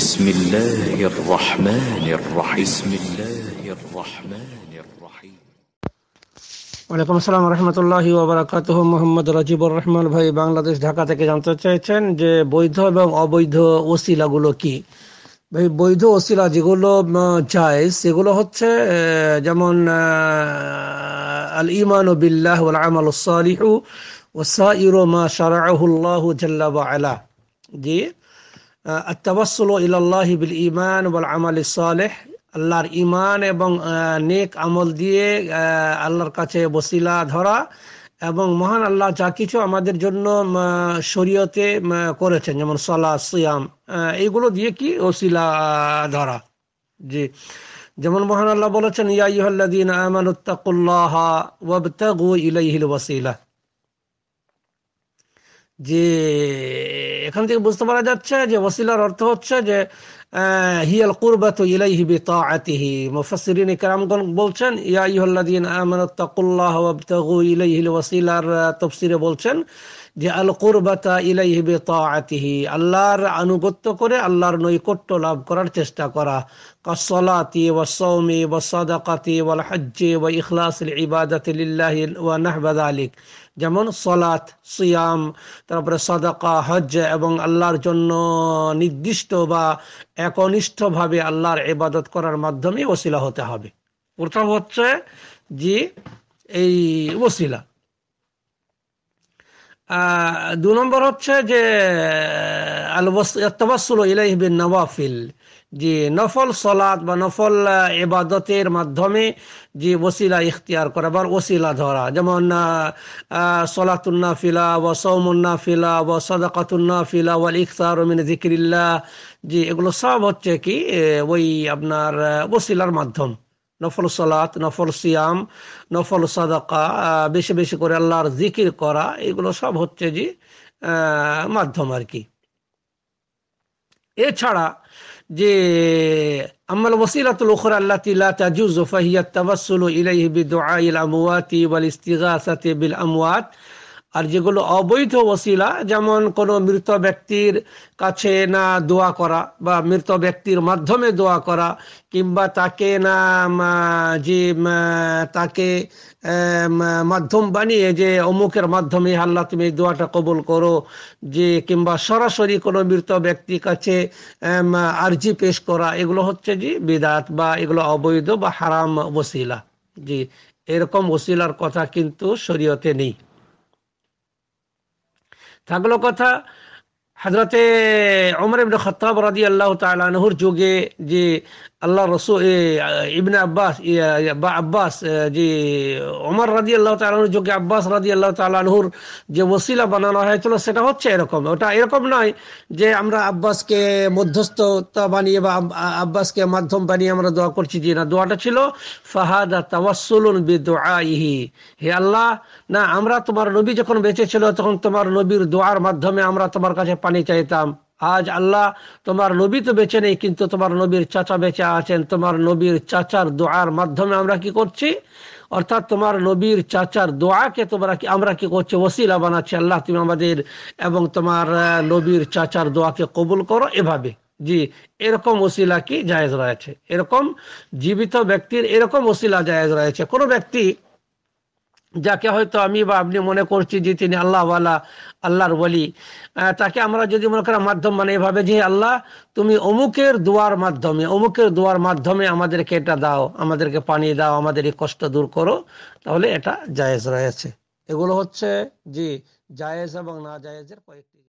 بسم الله الرحمن الرحيم بسم الله الرحمن الرحيم ওয়ালাইকুম আসসালাম রহমতুল্লাহি ওবরাকাত মোহাম্মদ রাজিবুর রহমান ভাই বাংলাদেশ ঢাকা থেকে জানতে চাইছেন যে বৈধ এবং অবৈধ ওসিলাগুলো কি ভাই বৈধ ওসিলা যেগুলো জায়েজ সেগুলো হচ্ছে যেমন আল ইমান বিল্লাহ ওয়াল আমাল সালিহু ওয়া সাইরু মা শারাআহু আল্লাহু জাল্লা ওয়া আলা জি আত্তাবাসল ইলাল্লাহি বিল ইমান বল আমাল সালেহ আল্লাহর ইমান এবং নেক আমল দিয়ে আল্লাহর কাছে বসিলা ধরা এবং মহান আল্লাহ যা কিছু আমাদের জন্য শরীয়তে করেছেন যেমন সলা সিয়াম এইগুলো দিয়ে কি ওসিলা ধরা জি যেমন মহান আল্লাহ বলেছেন ইয়াইহল্লাদিন আমানুত্তাকুল্লাহ ওয়াবতাগু ইলাইহিল ওয়াসিলা যে এখান থেকে বুঝতে পারা যাচ্ছে যে ওসিলার অর্থ হচ্ছে যে হিয়াল কুরবাত ইলাইহি বিতাআতিহি মুফাসসিরিন کرامগণ বলছেন ইয়া আইয়ুহাল্লাযিনা আমানু তাকুল্লাহ ওয়াবতাগু ইলাইহিল ওয়াসিলার তাফসিরে বলছেন যে আল কুরবাতা ইলাইহি বিতাআতিহি আল্লাহর আনুগত্য করে আল্লাহর নৈকট্য লাভ করার চেষ্টা করা কাসসালাতি ওয়াসসাওমি ওয়াসসাদাকাতি ওয়াল হজ্জি ওয়া ইখলাসিল ইবাদাতি লিল্লাহি ওয়া নাহবা যালিক যেমন সলাত সিয়াম তারপরে সদাকা হজ এবং আল্লাহর জন্য নির্দিষ্ট বা একনিষ্ঠভাবে আল্লাহর এবাদত করার মাধ্যমে ওসিলা হতে হবে প্রথম হচ্ছে যে এই ওসিলা দু নম্বর হচ্ছে যে আলবাসুল ইলাইহবিন নওয়াফিল যে নফল সলাদ বা নফল এবাদতের মাধ্যমে যে ওসিলা ইখতিয়ার করা বা ওসিলা ধরা যেমন ফিলা ও ফিলা ও ফিলা ওয়াল ইখতার মিন জিকিরিল্লা যে এগুলো সব হচ্ছে কি ওই আপনার ওসিলার মাধ্যম নফল সলাত নফল সিয়াম নফল সাদাকা বেশি বেশি করে আল্লাহর জিকির করা এগুলো সব হচ্ছে যে মাধ্যম আর কি এছাড়া যে আমল ওসিলাতুল উখরা আল্লাতি লা তাজুজু ফাহিয়া তাওয়াসসুলু ইলাইহি বিদুআ ইল আমওয়াতি ওয়াল ইস্তিগাসাতি বিল আমওয়াত আর যেগুলো অবৈধ ওসিলা যেমন কোনো মৃত ব্যক্তির কাছে না দোয়া করা বা মৃত ব্যক্তির মাধ্যমে দোয়া করা কিংবা তাকে না যে তাকে মাধ্যম বানিয়ে যে অমুকের মাধ্যমে আল্লাহ তুমি দোয়াটা কবুল করো যে কিংবা সরাসরি কোনো মৃত ব্যক্তির কাছে আর্জি পেশ করা এগুলো হচ্ছে যে বিদাত বা এগুলো অবৈধ বা হারাম ওসিলা জি এরকম ওসিলার কথা কিন্তু শরীয়তে নেই తగలొకత হজরতে অমর ইবনে খতাব রাজি আল্লাহ তালানহুর যুগে যে আল্লাহ রসুল ইবনে আব্বাস বা আব্বাস যে অমর রাজি আল্লাহ তালানহুর যুগে আব্বাস রাজি আল্লাহ তালানহুর যে ওসিলা বানানো হয়েছিল সেটা হচ্ছে এরকম ওটা এরকম নয় যে আমরা আব্বাসকে মধ্যস্থতা বানিয়ে বা আব্বাসকে মাধ্যম বানিয়ে আমরা দোয়া করছি যে না দোয়াটা ছিল ফাহাদা তাওয়াসুলুন বি দোয়াইহি হে আল্লাহ না আমরা তোমার নবী যখন বেঁচে ছিল তখন তোমার নবীর দোয়ার মাধ্যমে আমরা তোমার কাছে পানি পানি চাইতাম আজ আল্লাহ তোমার নবী তো বেঁচে নেই কিন্তু তোমার নবীর চাচা বেঁচে আছেন তোমার নবীর চাচার দোয়ার মাধ্যমে আমরা কি করছি অর্থাৎ তোমার নবীর চাচার দোয়াকে তোমরা কি আমরা কি করছি ওসিলা বানাচ্ছি আল্লাহ তুমি আমাদের এবং তোমার নবীর চাচার দোয়াকে কবুল করো এভাবে জি এরকম ওসিলা কি জায়েজ রয়েছে এরকম জীবিত ব্যক্তির এরকম ওসিলা জায়েজ রয়েছে কোনো ব্যক্তি যাকে হয়তো আমি বা আপনি মনে করছি যে তিনি আল্লাহওয়ালা আল্লাহর বলি তাকে আমরা যদি মনে করার মাধ্যম মানে এভাবে যে আল্লাহ তুমি অমুকের দোয়ার মাধ্যমে অমুকের দোয়ার মাধ্যমে আমাদেরকে এটা দাও আমাদেরকে পানি দাও আমাদের এই কষ্ট দূর করো তাহলে এটা জায়েজ রয়েছে এগুলো হচ্ছে জি জায়েজ এবং না জায়েজের কয়েকটি